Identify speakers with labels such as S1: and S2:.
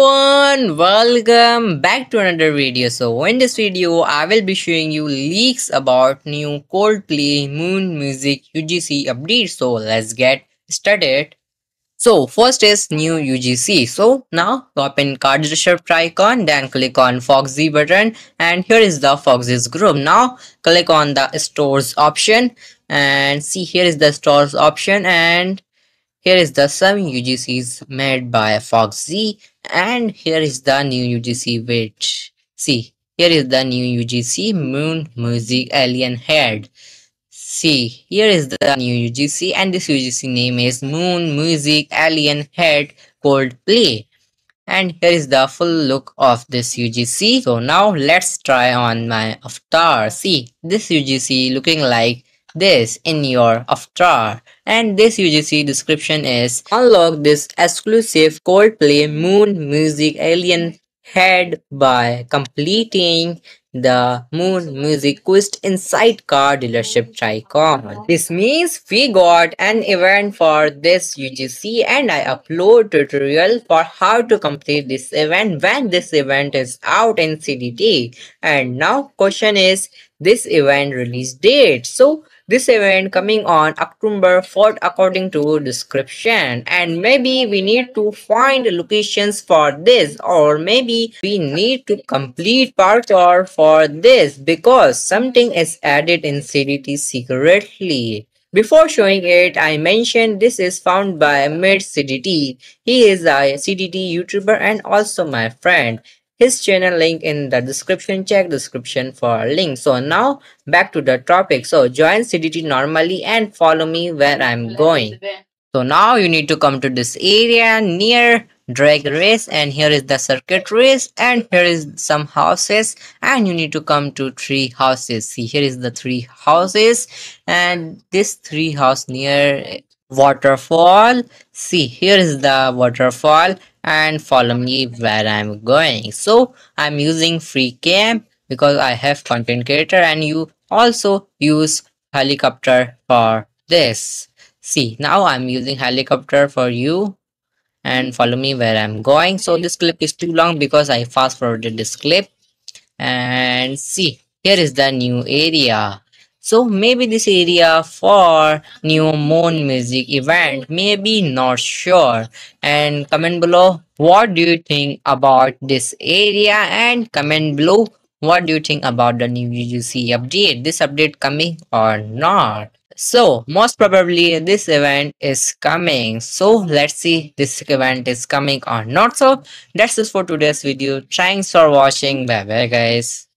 S1: everyone welcome back to another video so in this video i will be showing you leaks about new coldplay moon music ugc update so let's get started so first is new ugc so now open card reserve icon then click on foxy button and here is the foxy's group now click on the stores option and see here is the stores option and here is the seven UGCs made by Fox Z and here is the new UGC which see here is the new UGC moon music alien head see here is the new UGC and this UGC name is moon music alien head cold play and here is the full look of this UGC so now let's try on my avatar see this UGC looking like this in your avatar and this UGC description is unlock this exclusive Coldplay Moon Music Alien Head by completing the Moon Music Quest Inside Car Dealership Tricon. This means we got an event for this UGC and I upload tutorial for how to complete this event when this event is out in CDT. And now question is this event release date. So this event coming on October 4th according to description and maybe we need to find locations for this or maybe we need to complete part or for this because something is added in CDT secretly. Before showing it, I mentioned this is found by Amit CDT. He is a CDT YouTuber and also my friend his channel link in the description check description for link so now back to the topic so join cdt normally and follow me where i'm going so now you need to come to this area near drag race and here is the circuit race and here is some houses and you need to come to three houses see here is the three houses and this three house near waterfall see here is the waterfall and follow me where I'm going. So I'm using free cam because I have content creator and you also use helicopter for this. See now I'm using helicopter for you and follow me where I'm going. So this clip is too long because I fast forwarded this clip and see here is the new area so maybe this area for new moon music event, maybe not sure. And comment below, what do you think about this area? And comment below, what do you think about the new UGC update? This update coming or not? So most probably this event is coming. So let's see this event is coming or not. So that's it for today's video. Thanks for watching. Bye bye guys.